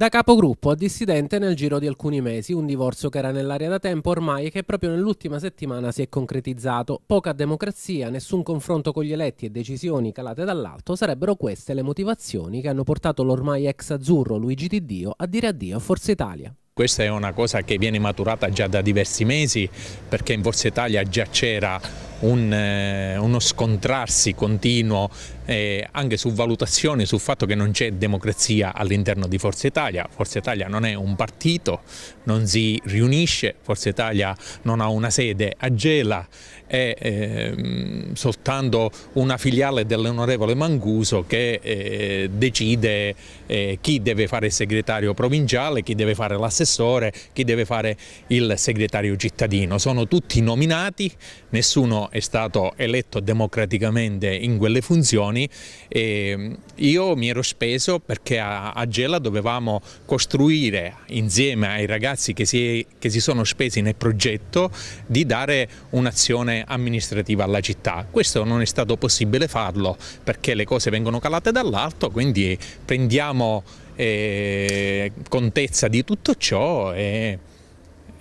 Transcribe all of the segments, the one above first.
Da capogruppo a dissidente nel giro di alcuni mesi, un divorzio che era nell'aria da tempo ormai e che proprio nell'ultima settimana si è concretizzato. Poca democrazia, nessun confronto con gli eletti e decisioni calate dall'alto sarebbero queste le motivazioni che hanno portato l'ormai ex azzurro Luigi Di Dio a dire addio a Forza Italia. Questa è una cosa che viene maturata già da diversi mesi perché in Forza Italia già c'era un, eh, uno scontrarsi continuo eh, anche su valutazioni sul fatto che non c'è democrazia all'interno di Forza Italia, Forza Italia non è un partito, non si riunisce, Forza Italia non ha una sede a Gela, è eh, soltanto una filiale dell'onorevole Manguso che eh, decide eh, chi deve fare il segretario provinciale, chi deve fare l'assessore, chi deve fare il segretario cittadino, sono tutti nominati, nessuno è stato eletto democraticamente in quelle funzioni anni e ehm, io mi ero speso perché a, a Gela dovevamo costruire insieme ai ragazzi che si, che si sono spesi nel progetto di dare un'azione amministrativa alla città. Questo non è stato possibile farlo perché le cose vengono calate dall'alto, quindi prendiamo eh, contezza di tutto ciò e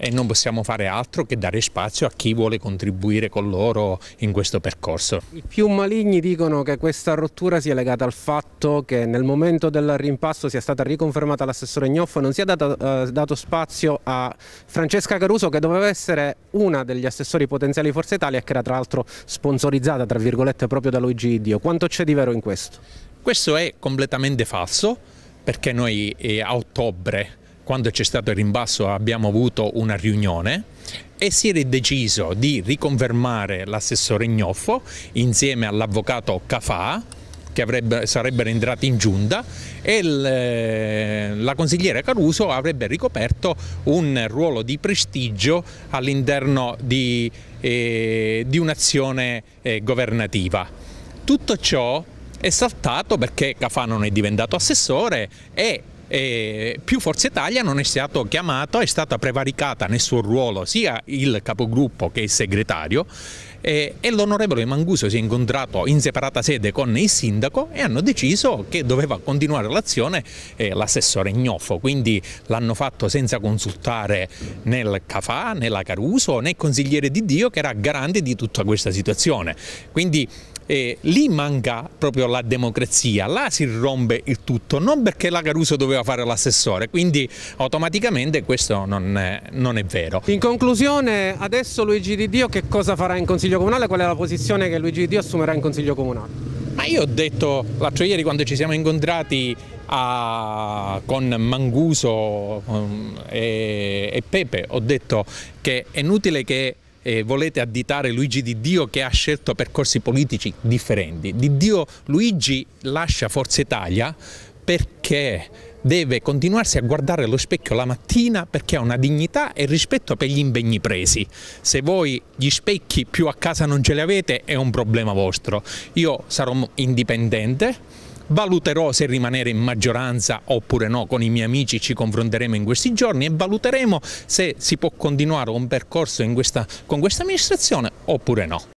e non possiamo fare altro che dare spazio a chi vuole contribuire con loro in questo percorso. I più maligni dicono che questa rottura sia legata al fatto che nel momento del rimpasto sia stata riconfermata l'assessore Gnoffo e non sia dato, eh, dato spazio a Francesca Caruso che doveva essere una degli assessori potenziali Forza Italia che era tra l'altro sponsorizzata tra virgolette proprio da Luigi Iddio. Quanto c'è di vero in questo? Questo è completamente falso perché noi eh, a ottobre quando c'è stato il rimbasso abbiamo avuto una riunione e si è deciso di riconfermare l'assessore Gnoffo insieme all'avvocato Cafà che avrebbe, sarebbero entrati in giunta e l, eh, la consigliera Caruso avrebbe ricoperto un ruolo di prestigio all'interno di, eh, di un'azione eh, governativa. Tutto ciò è saltato perché Cafà non è diventato assessore e e più Forza Italia non è stato chiamato, è stata prevaricata nel suo ruolo sia il capogruppo che il segretario e, e l'onorevole Manguso si è incontrato in separata sede con il sindaco e hanno deciso che doveva continuare l'azione eh, l'assessore Gnoffo, quindi l'hanno fatto senza consultare né il Cafà né la Caruso né il consigliere di Dio che era garante di tutta questa situazione. Quindi eh, lì manca proprio la democrazia, là si rompe il tutto, non perché la Caruso doveva fare l'assessore, quindi automaticamente questo non è, non è vero. In conclusione, adesso Luigi Di Dio che cosa farà in Consiglio Comunale? Qual è la posizione che Luigi Di Dio assumerà in Consiglio Comunale? Ma io ho detto l'altro ieri quando ci siamo incontrati a, con Manguso um, e, e Pepe, ho detto che è inutile che eh, volete additare Luigi Di Dio che ha scelto percorsi politici differenti. Di Dio Luigi lascia Forza Italia perché deve continuarsi a guardare lo specchio la mattina perché ha una dignità e rispetto per gli impegni presi. Se voi gli specchi più a casa non ce li avete è un problema vostro. Io sarò indipendente valuterò se rimanere in maggioranza oppure no, con i miei amici ci confronteremo in questi giorni e valuteremo se si può continuare un percorso questa, con questa amministrazione oppure no.